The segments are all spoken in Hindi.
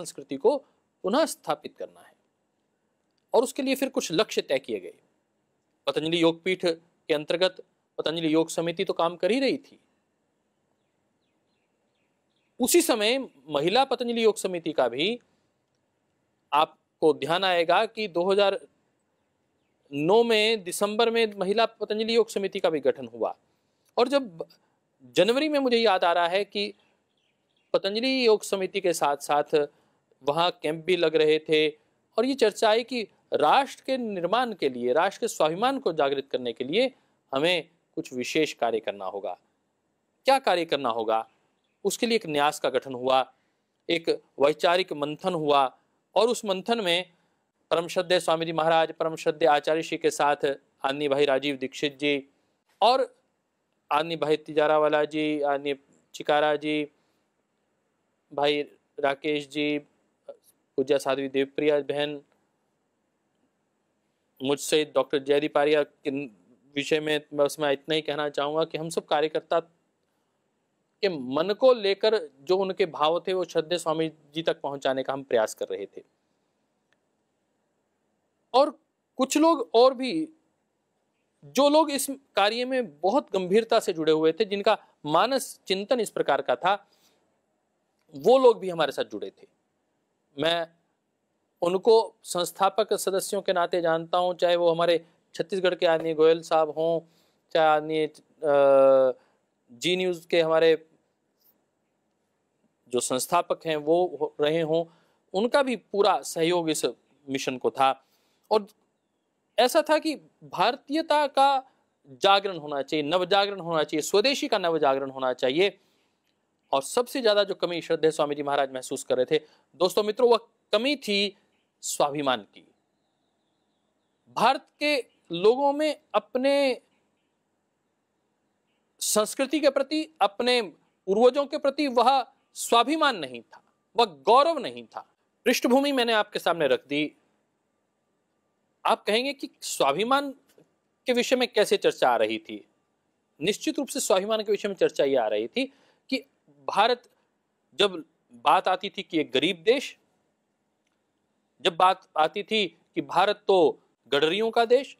संस्कृति को पुनः स्थापित करना है और उसके लिए फिर कुछ लक्ष्य तय किए गए पतंजलि योगपीठ के अंतर्गत पतंजलि योग समिति तो काम कर ही रही थी उसी समय महिला पतंजलि योग समिति का भी आपको ध्यान आएगा कि 2009 में दिसंबर में महिला पतंजलि योग समिति का भी गठन हुआ और जब जनवरी में मुझे याद आ रहा है कि पतंजलि योग समिति के साथ साथ वहाँ कैंप भी लग रहे थे और ये चर्चा आई कि राष्ट्र के निर्माण के लिए राष्ट्र के स्वाभिमान को जागृत करने के लिए हमें कुछ विशेष कार्य करना होगा क्या कार्य करना होगा उसके लिए एक न्यास का गठन हुआ एक वैचारिक मंथन हुआ और उस मंथन में परम श्रद्धे स्वामी जी महाराज परम श्रद्धे आचार्य श्री के साथ आदनी भाई राजीव दीक्षित जी और आदनी भाई तिजारावाला जी आदनी चिकारा जी भाई राकेश जी पूजा साध्वी देवप्रिया बहन मुझसे डॉक्टर जयदीप आर्या के विषय में मैं उसमें इतना ही कहना चाहूँगा कि हम सब कार्यकर्ता के मन को लेकर जो उनके भाव थे वो श्रद्धे स्वामी जी तक पहुंचाने का हम प्रयास कर रहे थे और कुछ लोग और भी जो लोग इस कार्य में बहुत गंभीरता से जुड़े हुए थे जिनका मानस चिंतन इस प्रकार का था वो लोग भी हमारे साथ जुड़े थे मैं उनको संस्थापक सदस्यों के नाते जानता हूँ चाहे वो हमारे छत्तीसगढ़ के आदमी गोयल साहब हों चाहे आदमी जी न्यूज़ के हमारे जो संस्थापक हैं वो रहे हों उनका भी पूरा सहयोग इस मिशन को था और ऐसा था कि भारतीयता का जागरण होना चाहिए नवजागरण होना चाहिए स्वदेशी का नवजागरण होना चाहिए और सबसे ज़्यादा जो कमी श्रद्धे स्वामी जी महाराज महसूस कर रहे थे दोस्तों मित्रों वह कमी थी स्वाभिमान की भारत के लोगों में अपने संस्कृति के प्रति अपने पूर्वजों के प्रति वह स्वाभिमान नहीं था वह गौरव नहीं था पृष्ठभूमि मैंने आपके सामने रख दी आप कहेंगे कि स्वाभिमान के विषय में कैसे चर्चा आ रही थी निश्चित रूप से स्वाभिमान के विषय में चर्चा ये आ रही थी भारत जब बात आती थी कि एक गरीब देश जब बात आती थी कि भारत तो गडरियों का देश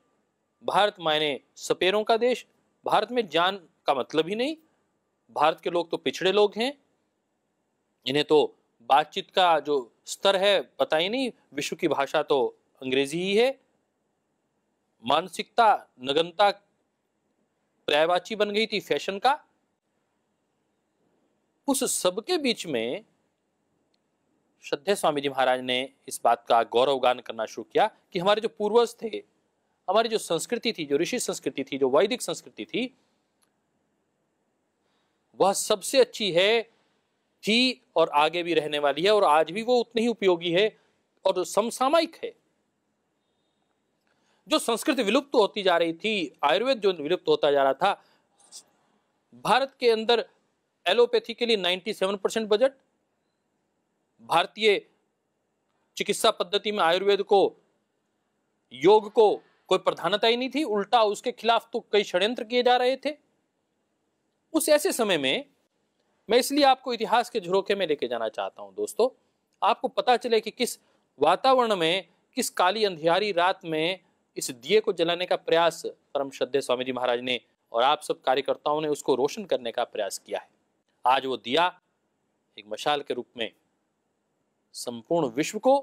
भारत मायने सपेरों का देश भारत में जान का मतलब ही नहीं भारत के लोग तो पिछड़े लोग हैं इन्हें तो बातचीत का जो स्तर है पता ही नहीं विश्व की भाषा तो अंग्रेजी ही है मानसिकता नगनता पर्यायवाची बन गई थी फैशन का उस सबके बीच में श्रद्धे स्वामी जी महाराज ने इस बात का गौरवगान करना शुरू किया कि हमारे जो पूर्वज थे हमारी जो संस्कृति थी जो ऋषि संस्कृति थी जो वैदिक संस्कृति थी वह सबसे अच्छी है थी और आगे भी रहने वाली है और आज भी वो उतनी ही उपयोगी है और समसामयिक है जो संस्कृति विलुप्त होती जा रही थी आयुर्वेद जो विलुप्त होता जा रहा था भारत के अंदर एलोपैथी के लिए 97 परसेंट बजट भारतीय चिकित्सा पद्धति में आयुर्वेद को योग को कोई प्रधानता ही नहीं थी उल्टा उसके खिलाफ तो कई षड्यंत्र किए जा रहे थे उस ऐसे समय में मैं इसलिए आपको इतिहास के झरोखे में लेके जाना चाहता हूं दोस्तों आपको पता चले कि किस वातावरण में किस काली अंधियारी रात में इस दिए को जलाने का प्रयास परम श्रद्धे स्वामी जी महाराज ने और आप सब कार्यकर्ताओं ने उसको रोशन करने का प्रयास किया है आज वो दिया एक मशाल के रूप में संपूर्ण विश्व को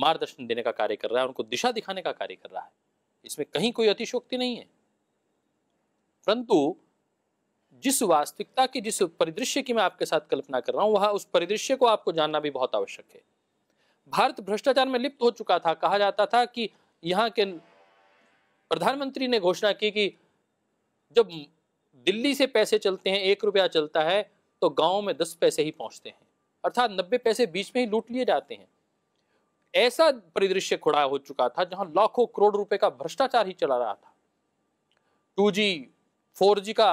मार्गदर्शन देने का कार्य कर रहा है उनको दिशा दिखाने का कार्य कर रहा है इसमें कहीं कोई अतिशोक्ति नहीं है परंतु जिस वास्तविकता की जिस परिदृश्य की मैं आपके साथ कल्पना कर रहा हूं वह उस परिदृश्य को आपको जानना भी बहुत आवश्यक है भारत भ्रष्टाचार में लिप्त हो चुका था कहा जाता था कि यहाँ के प्रधानमंत्री ने घोषणा की कि जब दिल्ली से पैसे चलते हैं एक रुपया चलता है तो गांव में दस पैसे ही पहुंचते हैं अर्थात नब्बे पैसे बीच में ही लूट लिए जाते हैं ऐसा परिदृश्य खुड़ा हो चुका था जहां लाखों करोड़ रुपए का भ्रष्टाचार ही चला रहा था टू जी फोर जी का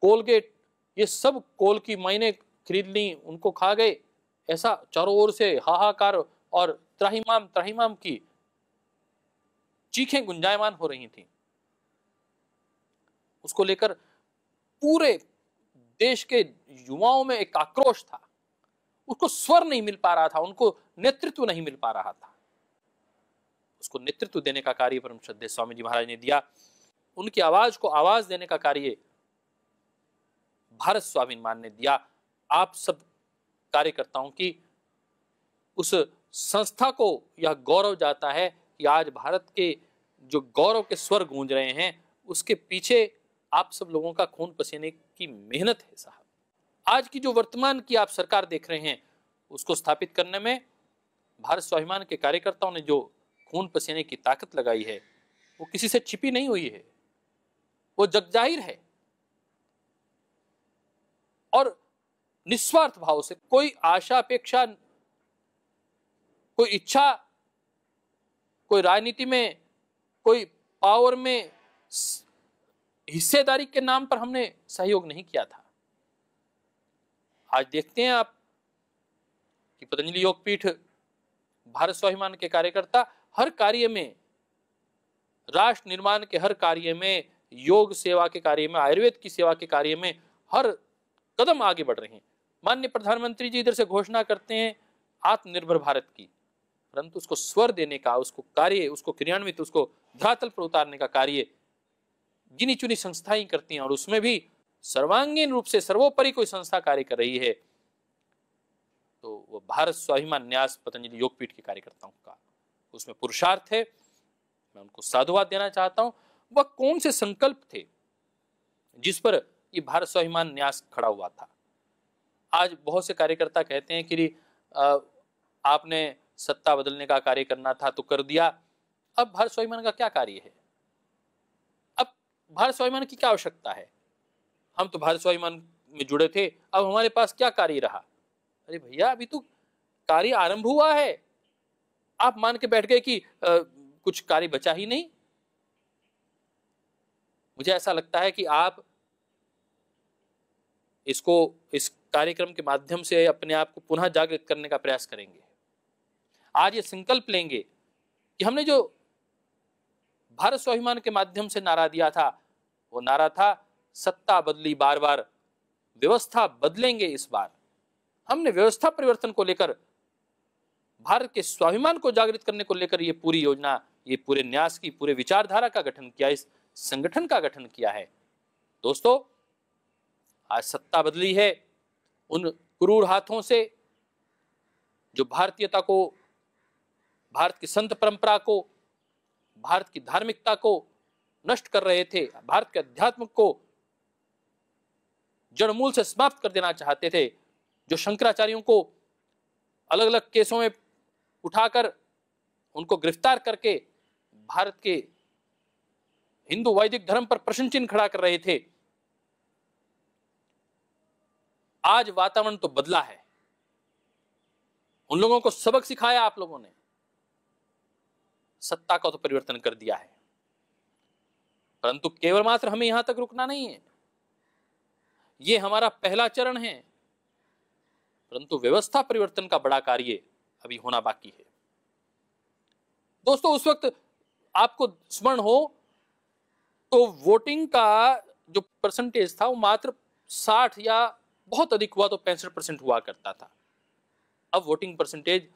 कोलगेट ये सब कोल की मायने खरीद ली उनको खा गए ऐसा चारों ओर से हाहाकार और त्राहीमाम त्राहीमाम की चीखें गुंजायमान हो रही थी उसको लेकर पूरे देश के युवाओं में एक आक्रोश था उसको स्वर नहीं मिल पा रहा था उनको नेतृत्व नहीं मिल पा रहा था उसको नेतृत्व देने का कार्य परम श्रद्धे स्वामी जी महाराज ने दिया उनकी आवाज को आवाज देने का कार्य भारत स्वाभिमान ने दिया आप सब कार्यकर्ताओं की उस संस्था को यह गौरव जाता है कि आज भारत के जो गौरव के स्वर गूंज रहे हैं उसके पीछे आप सब लोगों का खून पसीने की मेहनत है साहब आज की जो वर्तमान की आप सरकार देख रहे हैं उसको स्थापित करने में भारत स्वाभिमान के कार्यकर्ताओं ने जो खून पसीने की ताकत लगाई है वो किसी से छिपी नहीं हुई है वो जगजाहिर है और निस्वार्थ भाव से कोई आशा अपेक्षा कोई इच्छा कोई राजनीति में कोई पावर में हिस्सेदारी के नाम पर हमने सहयोग नहीं किया था आज देखते हैं आप कि पतंजलि योगपीठ भारत स्वाभिमान के कार्यकर्ता हर कार्य में राष्ट्र निर्माण के हर कार्य में योग सेवा के कार्य में आयुर्वेद की सेवा के कार्य में हर कदम आगे बढ़ रहे हैं माननीय प्रधानमंत्री जी इधर से घोषणा करते हैं आत्मनिर्भर भारत की परंतु उसको स्वर देने का उसको कार्य उसको क्रियान्वित उसको धरातल पर उतारने का कार्य गिनी चुनी संस्थाएं करती हैं और उसमें भी सर्वांगीण रूप से सर्वोपरि कोई संस्था कार्य कर रही है तो वह भारत स्वाभिमान न्यास पतंजलि योगपीठ के कार्यकर्ताओं का उसमें पुरुषार्थ है मैं उनको साधुवाद देना चाहता हूं वह कौन से संकल्प थे जिस पर ये भारत स्वाभिमान न्यास खड़ा हुआ था आज बहुत से कार्यकर्ता कहते हैं कि आपने सत्ता बदलने का कार्य करना था तो कर दिया अब भारत स्वाभिमान का क्या कार्य है भारत स्वाभिमान की क्या आवश्यकता है हम तो भारत स्वाभिमान में जुड़े थे अब हमारे पास क्या कार्य रहा अरे भैया अभी तो कार्य आरंभ हुआ है आप मान के बैठ गए कि आ, कुछ कार्य बचा ही नहीं मुझे ऐसा लगता है कि आप इसको इस कार्यक्रम के माध्यम से अपने आप को पुनः जागृत करने का प्रयास करेंगे आज ये संकल्प लेंगे कि हमने जो भारत स्वाभिमान के माध्यम से नारा दिया था वो नारा था सत्ता बदली बार बार व्यवस्था बदलेंगे इस बार हमने व्यवस्था परिवर्तन को लेकर भारत के स्वाभिमान को जागृत करने को लेकर ये पूरी योजना ये पूरे न्यास की पूरे विचारधारा का गठन किया इस संगठन का गठन किया है दोस्तों आज सत्ता बदली है उन क्रूर हाथों से जो भारतीयता को भारत की संत परंपरा को भारत की धार्मिकता को नष्ट कर रहे थे भारत के अध्यात्म को जड़मूल से समाप्त कर देना चाहते थे जो शंकराचार्यों को अलग अलग केसों में उठाकर उनको गिरफ्तार करके भारत के हिंदू वैदिक धर्म पर प्रश्न चिन्ह खड़ा कर रहे थे आज वातावरण तो बदला है उन लोगों को सबक सिखाया आप लोगों ने सत्ता का तो परिवर्तन कर दिया है परंतु केवल मात्र हमें यहां तक रुकना नहीं है ये हमारा पहला चरण है परंतु व्यवस्था परिवर्तन का बड़ा कार्य अभी होना बाकी है दोस्तों उस वक्त आपको स्मरण हो तो वोटिंग का जो परसेंटेज था वो मात्र 60 या बहुत अधिक हुआ तो पैंसठ परसेंट हुआ करता था अब वोटिंग परसेंटेज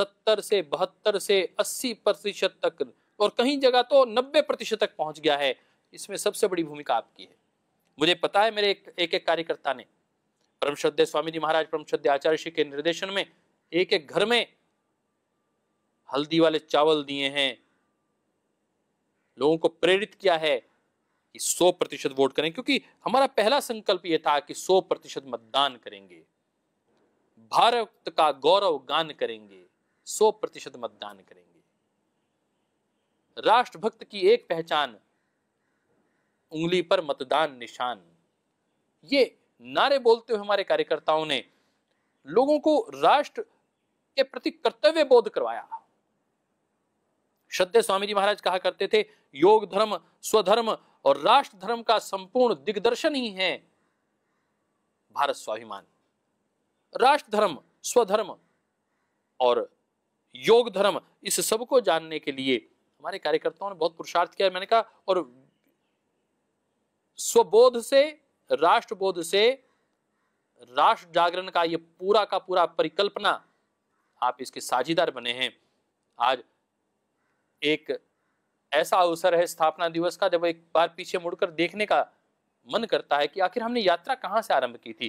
70 से बहत्तर से 80 प्रतिशत तक और कहीं जगह तो नब्बे प्रतिशत तक पहुंच गया है इसमें सबसे बड़ी भूमिका आपकी है मुझे पता है मेरे एक एक, एक कार्यकर्ता ने परम श्रद्धे स्वामी जी महाराज परम श्रद्धे आचार्य श्री के निर्देशन में एक एक घर में हल्दी वाले चावल दिए हैं लोगों को प्रेरित किया है कि 100 प्रतिशत वोट करें क्योंकि हमारा पहला संकल्प यह था कि 100 प्रतिशत मतदान करेंगे भारत का गौरव गान करेंगे 100 प्रतिशत मतदान करेंगे राष्ट्रभक्त की एक पहचान उंगली पर मतदान निशान ये नारे बोलते हुए हमारे कार्यकर्ताओं ने लोगों को राष्ट्र के प्रति कर्तव्य बोध करवाया श्रद्धे स्वामी जी महाराज कहा करते थे योग धर्म स्वधर्म और राष्ट्र धर्म का संपूर्ण दिग्दर्शन ही है भारत स्वाभिमान राष्ट्र धर्म स्वधर्म और योग धर्म इस सब को जानने के लिए हमारे कार्यकर्ताओं ने बहुत पुरुषार्थ किया मैंने कहा और स्वबोध से राष्ट्रबोध से राष्ट्र जागरण का ये पूरा का पूरा परिकल्पना आप इसके साझीदार बने हैं आज एक ऐसा अवसर है स्थापना दिवस का जब एक बार पीछे मुड़कर देखने का मन करता है कि आखिर हमने यात्रा कहाँ से आरंभ की थी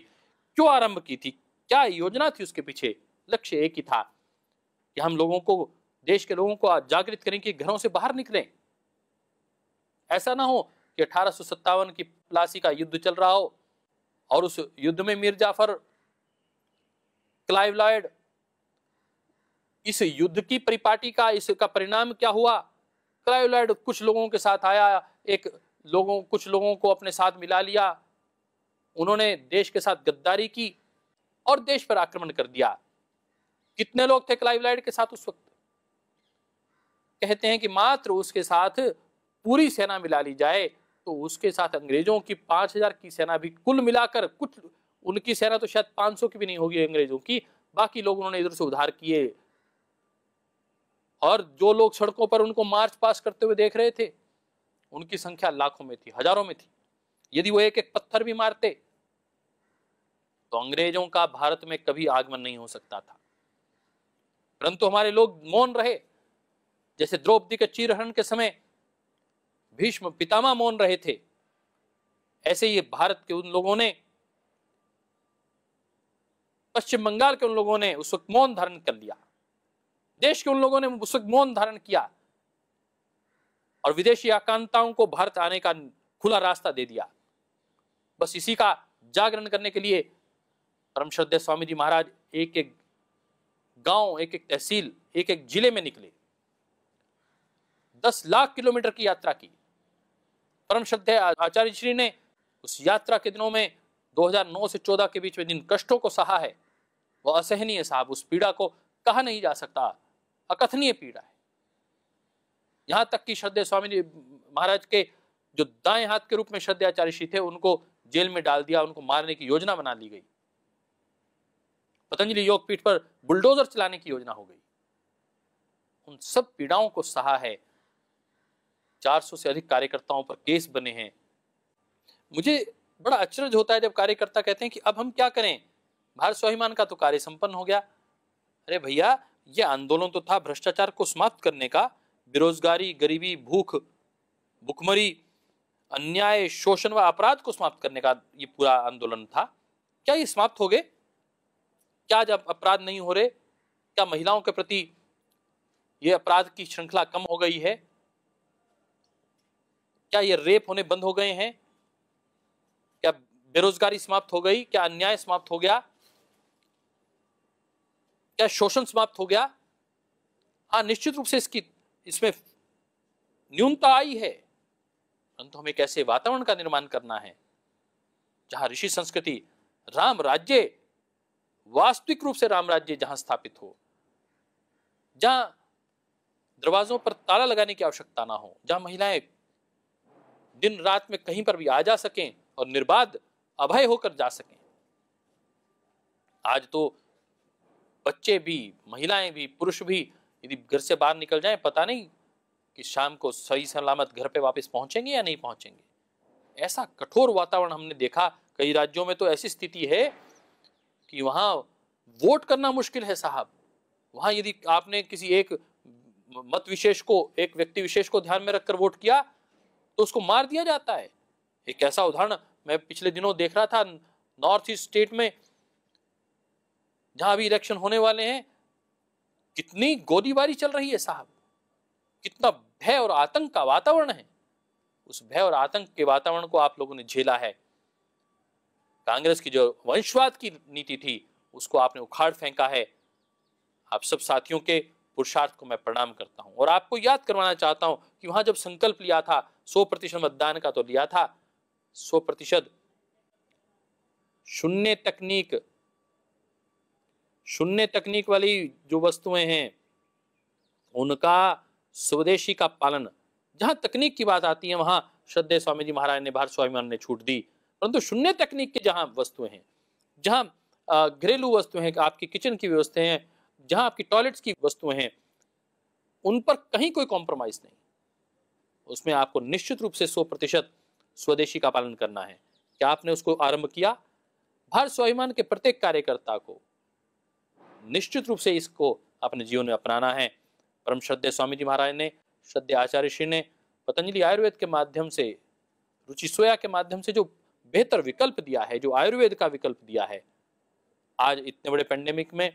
क्यों आरंभ की थी क्या योजना थी उसके पीछे लक्ष्य एक ही था कि हम लोगों को देश के लोगों को जागृत करें कि घरों से बाहर निकलें ऐसा ना हो कि अठारह की प्लासी का युद्ध चल रहा हो और उस युद्ध में मीर जाफर क्लाइव लॉयड इस युद्ध की परिपाटी का इसका परिणाम क्या हुआ क्लाइव लॉयड कुछ लोगों के साथ आया एक लोगों कुछ लोगों को अपने साथ मिला लिया उन्होंने देश के साथ गद्दारी की और देश पर आक्रमण कर दिया कितने लोग थे क्लाइव लाइड के साथ उस वक्त कहते हैं कि मात्र उसके साथ पूरी सेना मिला ली जाए तो उसके साथ अंग्रेजों की पांच हजार की सेना भी कुल मिलाकर कुछ उनकी सेना तो शायद पांच सौ की भी नहीं होगी अंग्रेजों की बाकी लोग उन्होंने इधर से उधार किए और जो लोग सड़कों पर उनको मार्च पास करते हुए देख रहे थे उनकी संख्या लाखों में थी हजारों में थी यदि वो एक एक पत्थर भी मारते तो अंग्रेजों का भारत में कभी आगमन नहीं हो सकता था परंतु हमारे लोग मौन रहे जैसे द्रौपदी के चीरहरण के समय भीष्म पितामा मौन रहे थे ऐसे ही भारत के उन लोगों ने पश्चिम बंगाल के उन लोगों ने उस वक्त मौन धारण कर लिया देश के उन लोगों ने उस वक्त मौन धारण किया और विदेशी आकांताओं को भारत आने का खुला रास्ता दे दिया बस इसी का जागरण करने के लिए परम श्रद्धे स्वामी जी महाराज एक एक गांव एक एक तहसील एक एक जिले में निकले दस लाख किलोमीटर की यात्रा की परम श्रद्धे आचार्य श्री ने उस यात्रा के दिनों में 2009 से 14 के बीच में जिन कष्टों को सहा है वह असहनीय साहब उस पीड़ा को कहा नहीं जा सकता अकथनीय पीड़ा है यहां तक कि श्रद्धे स्वामी जी महाराज के जो दाएं हाथ के रूप में आचार्य श्री थे उनको जेल में डाल दिया उनको मारने की योजना बना ली गई पतंजलि योग पीठ पर बुलडोजर चलाने की योजना हो गई उन सब पीड़ाओं को सहा है 400 से अधिक कार्यकर्ताओं पर केस बने हैं मुझे बड़ा अचरज होता है जब कार्यकर्ता कहते हैं कि अब हम क्या करें भारत स्वाभिमान का तो कार्य संपन्न हो गया अरे भैया यह आंदोलन तो था भ्रष्टाचार को समाप्त करने का बेरोजगारी गरीबी भूख भुखमरी अन्याय शोषण व अपराध को समाप्त करने का ये पूरा आंदोलन था क्या ये समाप्त हो गए क्या जब अपराध नहीं हो रहे क्या महिलाओं के प्रति ये अपराध की श्रृंखला कम हो गई है क्या ये रेप होने बंद हो गए हैं क्या बेरोजगारी समाप्त हो गई क्या अन्याय समाप्त हो गया क्या शोषण समाप्त हो गया हाँ निश्चित रूप से इसकी इसमें न्यूनता आई है परंतु हमें कैसे वातावरण का निर्माण करना है जहां ऋषि संस्कृति राम राज्य वास्तविक रूप से राम राज्य जहां स्थापित हो जहां दरवाजों पर ताला लगाने की आवश्यकता ना हो जहां महिलाएं दिन रात में कहीं पर भी आ जा सकें और निर्बाध अभय होकर जा सकें आज तो बच्चे भी महिलाएं भी पुरुष भी यदि घर से बाहर निकल जाएं पता नहीं कि शाम को सही सलामत घर पे वापस पहुंचेंगे या नहीं पहुंचेंगे ऐसा कठोर वातावरण हमने देखा कई राज्यों में तो ऐसी स्थिति है कि वहाँ वोट करना मुश्किल है साहब वहाँ यदि आपने किसी एक मत विशेष को एक व्यक्ति विशेष को ध्यान में रखकर वोट किया तो उसको मार दिया जाता है एक ऐसा उदाहरण मैं पिछले दिनों देख रहा था नॉर्थ ईस्ट स्टेट में जहां भी इलेक्शन होने वाले हैं कितनी गोलीबारी चल रही है साहब कितना भय और आतंक का वातावरण है उस भय और आतंक के वातावरण को आप लोगों ने झेला है कांग्रेस की जो वंशवाद की नीति थी उसको आपने उखाड़ फेंका है आप सब साथियों के पुरुषार्थ को मैं प्रणाम करता हूं और आपको याद करवाना चाहता हूं कि वहां जब संकल्प लिया था सौ प्रतिशत मतदान का तो लिया था सौ प्रतिशत शून्य तकनीक शून्य तकनीक वाली जो वस्तुएं हैं उनका स्वदेशी का पालन जहां तकनीक की बात आती है वहां श्रद्धे स्वामी जी महाराज ने भारत स्वाभिमान ने छूट दी परंतु शून्य तकनीक के जहां वस्तुएं हैं जहां घरेलू वस्तुएं हैं आपकी किचन की व्यवस्थाएं हैं जहां आपकी टॉयलेट्स की वस्तुएं हैं उन पर कहीं कोई कॉम्प्रोमाइज नहीं उसमें आपको निश्चित रूप से सौ प्रतिशत स्वदेशी का पालन करना है क्या आपने उसको आरंभ किया भारत स्वाभिमान के प्रत्येक कार्यकर्ता को निश्चित रूप से इसको अपने जीवन में अपनाना है परम श्रद्धे स्वामी जी महाराज ने श्रद्धे आचार्य श्री ने पतंजलि आयुर्वेद के माध्यम से रुचि सोया के माध्यम से जो बेहतर विकल्प दिया है जो आयुर्वेद का विकल्प दिया है आज इतने बड़े पेंडेमिक में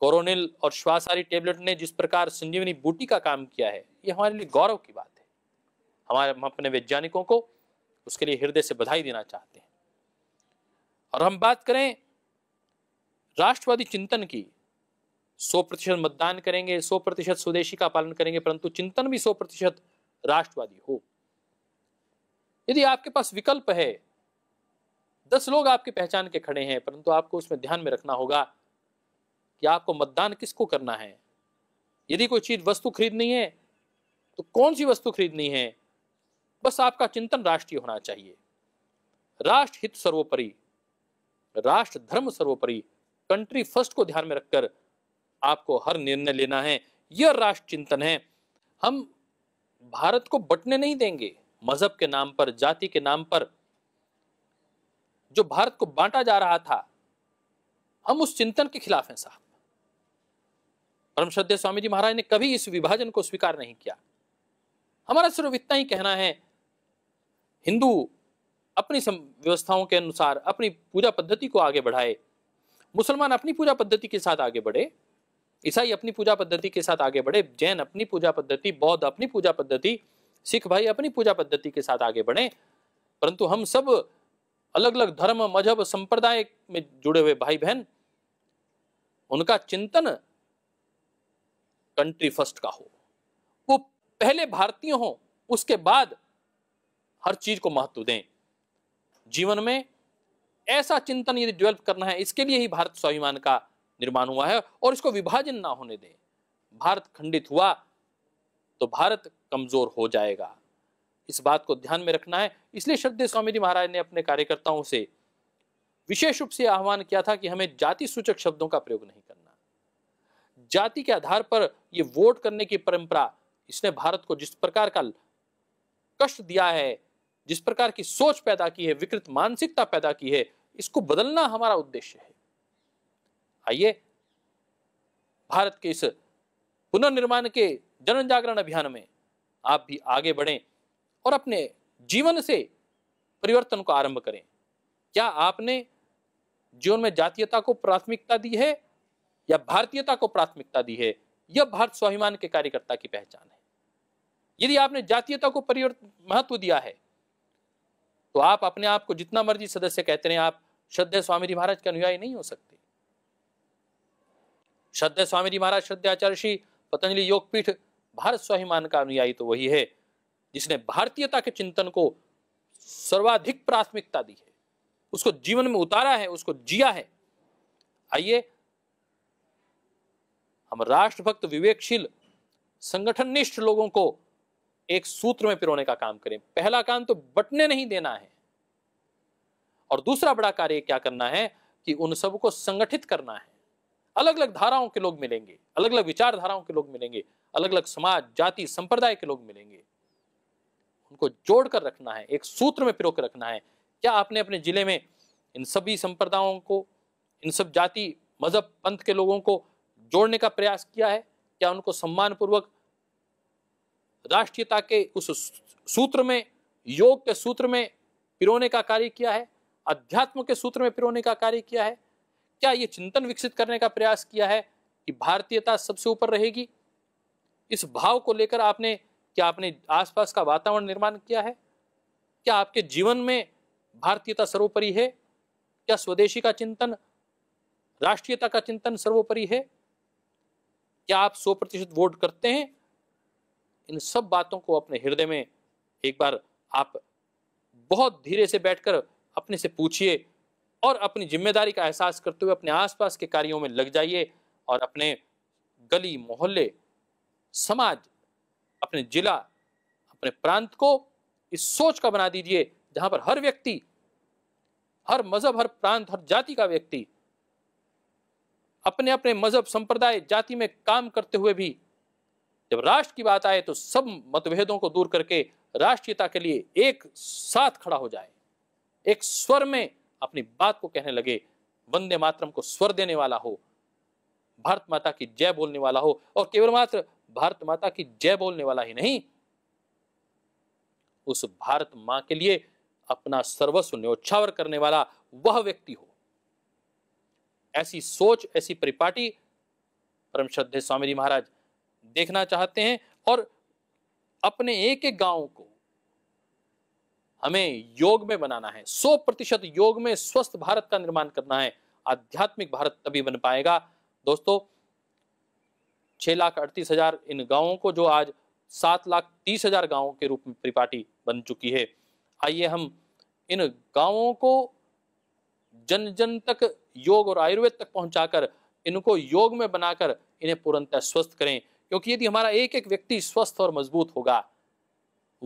कोरोनिल और श्वासारी टेबलेट ने जिस प्रकार संजीवनी बूटी का काम किया है ये हमारे लिए गौरव की बात है हमारे हम अपने वैज्ञानिकों को उसके लिए हृदय से बधाई देना चाहते हैं और हम बात करें राष्ट्रवादी चिंतन की सौ प्रतिशत मतदान करेंगे सौ प्रतिशत स्वदेशी का पालन करेंगे परंतु चिंतन भी सौ प्रतिशत राष्ट्रवादी हो यदि आपके पास विकल्प है दस लोग आपके पहचान के खड़े हैं परंतु आपको उसमें ध्यान में रखना होगा कि आपको मतदान किसको करना है यदि कोई चीज वस्तु खरीदनी है तो कौन सी वस्तु खरीदनी है बस आपका चिंतन राष्ट्रीय होना चाहिए राष्ट्र हित सर्वोपरि राष्ट्र धर्म सर्वोपरि कंट्री फर्स्ट को ध्यान में रखकर आपको हर निर्णय लेना है यह राष्ट्र चिंतन है हम भारत को बटने नहीं देंगे मजहब के नाम पर जाति के नाम पर जो भारत को बांटा जा रहा था हम उस चिंतन के खिलाफ हैं साहब परम श्रद्धे स्वामी जी महाराज ने कभी इस विभाजन को स्वीकार नहीं किया हमारा सिर्फ इतना ही कहना है हिंदू अपनी व्यवस्थाओं के अनुसार अपनी पूजा पद्धति को आगे बढ़ाए मुसलमान अपनी पूजा पद्धति के साथ आगे बढ़े ईसाई अपनी पूजा पद्धति के साथ आगे बढ़े जैन अपनी पूजा पद्धति बौद्ध अपनी पूजा पद्धति सिख भाई अपनी पूजा पद्धति के साथ आगे बढ़े परंतु हम सब अलग अलग धर्म मजहब संप्रदाय में जुड़े हुए भाई बहन उनका चिंतन कंट्री फर्स्ट का हो पहले भारतीय हों उसके बाद हर चीज को महत्व दें जीवन में ऐसा चिंतन यदि डेवलप करना है इसके लिए ही भारत स्वाभिमान का निर्माण हुआ है और इसको विभाजन ना होने दें भारत खंडित हुआ तो भारत कमजोर हो जाएगा इस बात को ध्यान में रखना है इसलिए श्रद्धे स्वामी जी महाराज ने अपने कार्यकर्ताओं से विशेष रूप से आह्वान किया था कि हमें जाति सूचक शब्दों का प्रयोग नहीं करना जाति के आधार पर ये वोट करने की परंपरा इसने भारत को जिस प्रकार का कष्ट दिया है जिस प्रकार की सोच पैदा की है विकृत मानसिकता पैदा की है इसको बदलना हमारा उद्देश्य है आइए भारत के इस पुनर्निर्माण के जन जागरण अभियान में आप भी आगे बढ़ें और अपने जीवन से परिवर्तन को आरंभ करें क्या आपने जीवन में जातीयता को प्राथमिकता दी है या भारतीयता को प्राथमिकता दी है यह भारत स्वाभिमान के कार्यकर्ता की पहचान है यदि आपने जातीयता को परिवर्तन महत्व दिया है तो आप अपने आप को जितना मर्जी सदस्य कहते रहे आप श्रद्धे स्वामी जी महाराज के अनुयायी नहीं हो सकते श्रद्धे स्वामी जी महाराज श्रद्धाचार्य आचार्य श्री पतंजलि योगपीठ भारत स्वाभिमान का अनुयायी तो वही है जिसने भारतीयता के चिंतन को सर्वाधिक प्राथमिकता दी है उसको जीवन में उतारा है उसको जिया है आइए हम राष्ट्रभक्त विवेकशील संगठन निष्ठ लोगों को एक सूत्र में पिरोने का काम करें पहला काम तो बटने नहीं देना है और दूसरा बड़ा कार्य क्या करना है कि उन सबको संगठित करना है अलग अलग धाराओं के लोग मिलेंगे अलग अलग विचारधाराओं के लोग मिलेंगे अलग अलग समाज जाति संप्रदाय के लोग मिलेंगे उनको जोड़ कर रखना है एक सूत्र में पिरो कर रखना है क्या आपने अपने जिले में इन सभी संप्रदायों को इन सब जाति मजहब पंथ के लोगों को जोड़ने का प्रयास किया है क्या उनको सम्मानपूर्वक राष्ट्रीयता के उस सूत्र में योग के सूत्र में पिरोने का कार्य किया है अध्यात्म के सूत्र में पिरोने का कार्य किया है क्या ये चिंतन विकसित करने का प्रयास किया है कि भारतीयता सबसे ऊपर रहेगी इस भाव को लेकर आपने क्या आपने आसपास का वातावरण निर्माण किया है क्या आपके जीवन में भारतीयता सर्वोपरि है क्या स्वदेशी का चिंतन राष्ट्रीयता का चिंतन सर्वोपरि है क्या आप सौ प्रतिशत वोट करते हैं इन सब बातों को अपने हृदय में एक बार आप बहुत धीरे से बैठकर अपने से पूछिए और अपनी जिम्मेदारी का एहसास करते हुए अपने आसपास के कार्यों में लग जाइए और अपने गली मोहल्ले समाज अपने जिला अपने प्रांत को इस सोच का बना दीजिए जहां पर हर व्यक्ति हर मजहब हर प्रांत हर जाति का व्यक्ति अपने अपने मजहब संप्रदाय जाति में काम करते हुए भी जब राष्ट्र की बात आए तो सब मतभेदों को दूर करके राष्ट्रीयता के लिए एक साथ खड़ा हो जाए एक स्वर में अपनी बात को कहने लगे वंदे मातरम को स्वर देने वाला हो भारत माता की जय बोलने वाला हो और केवल मात्र भारत माता की जय बोलने वाला ही नहीं उस भारत मां के लिए अपना सर्वस्व न्योछावर करने वाला वह व्यक्ति हो ऐसी सोच ऐसी परिपाटी परम श्रद्धे स्वामी जी महाराज देखना चाहते हैं और अपने एक एक गांव को हमें योग में बनाना है सौ प्रतिशत योग में स्वस्थ भारत का निर्माण करना है आध्यात्मिक भारत तभी बन पाएगा दोस्तों छह लाख अड़तीस हजार इन गांवों को जो आज सात लाख तीस हजार गांवों के रूप में त्रिपाठी बन चुकी है आइए हम इन गांवों को जन जन तक योग और आयुर्वेद तक पहुंचाकर इनको योग में बनाकर इन्हें पूर्णतः स्वस्थ करें क्योंकि यदि हमारा एक एक व्यक्ति स्वस्थ और मजबूत होगा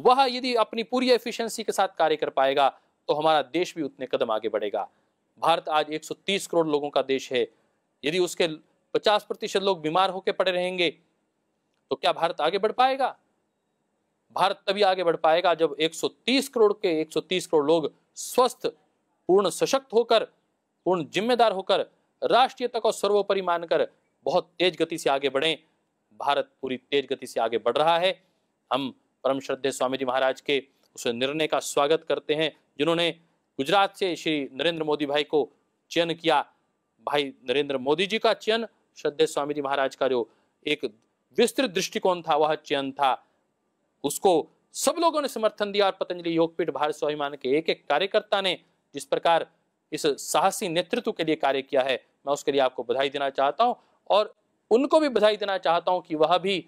वह यदि अपनी पूरी एफिशिएंसी के साथ कार्य कर पाएगा तो हमारा देश भी उतने कदम आगे बढ़ेगा भारत आज 130 करोड़ लोगों का देश है यदि उसके 50 प्रतिशत लोग बीमार होकर पड़े रहेंगे तो क्या भारत आगे बढ़ पाएगा भारत तभी आगे बढ़ पाएगा जब 130 करोड़ के 130 करोड़ लोग स्वस्थ पूर्ण सशक्त होकर पूर्ण जिम्मेदार होकर राष्ट्रीयता को सर्वोपरि मानकर बहुत तेज गति से आगे बढ़ें भारत पूरी तेज गति से आगे बढ़ रहा है हम परम श्रद्धे स्वामी जी महाराज के उस निर्णय का स्वागत करते हैं जिन्होंने गुजरात से श्री नरेंद्र मोदी भाई को चयन किया भाई नरेंद्र मोदी जी का चयन श्रद्धे स्वामी जी महाराज का जो एक विस्तृत दृष्टिकोण था वह चयन था उसको सब लोगों ने समर्थन दिया और पतंजलि योगपीठ भारत स्वाभिमान के एक एक कार्यकर्ता ने जिस प्रकार इस साहसी नेतृत्व के लिए कार्य किया है मैं उसके लिए आपको बधाई देना चाहता हूँ और उनको भी बधाई देना चाहता हूं कि वह भी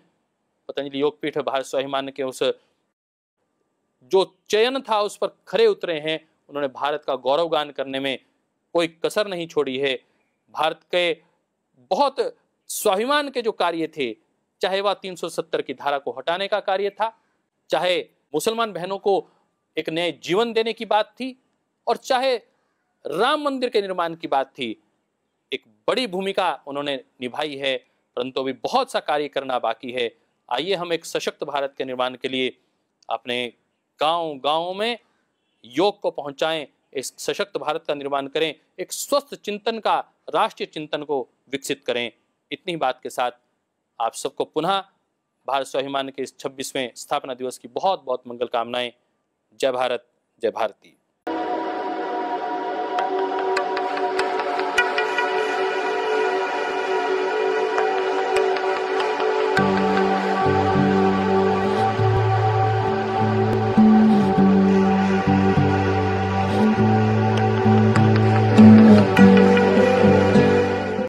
पतंजलि योगपीठ भारत स्वाभिमान के उस जो चयन था उस पर खड़े उतरे हैं उन्होंने भारत का गौरवगान करने में कोई कसर नहीं छोड़ी है भारत के बहुत स्वाभिमान के जो कार्य थे चाहे वह 370 की धारा को हटाने का कार्य था चाहे मुसलमान बहनों को एक नए जीवन देने की बात थी और चाहे राम मंदिर के निर्माण की बात थी एक बड़ी भूमिका उन्होंने निभाई है परंतु अभी बहुत सा कार्य करना बाकी है आइए हम एक सशक्त भारत के निर्माण के लिए अपने गांव गांव में योग को पहुंचाएं इस सशक्त भारत का निर्माण करें एक स्वस्थ चिंतन का राष्ट्रीय चिंतन को विकसित करें इतनी बात के साथ आप सबको पुनः भारत स्वाभिमान के इस छब्बीसवें स्थापना दिवस की बहुत बहुत मंगल कामनाएं जय भारत जय भारती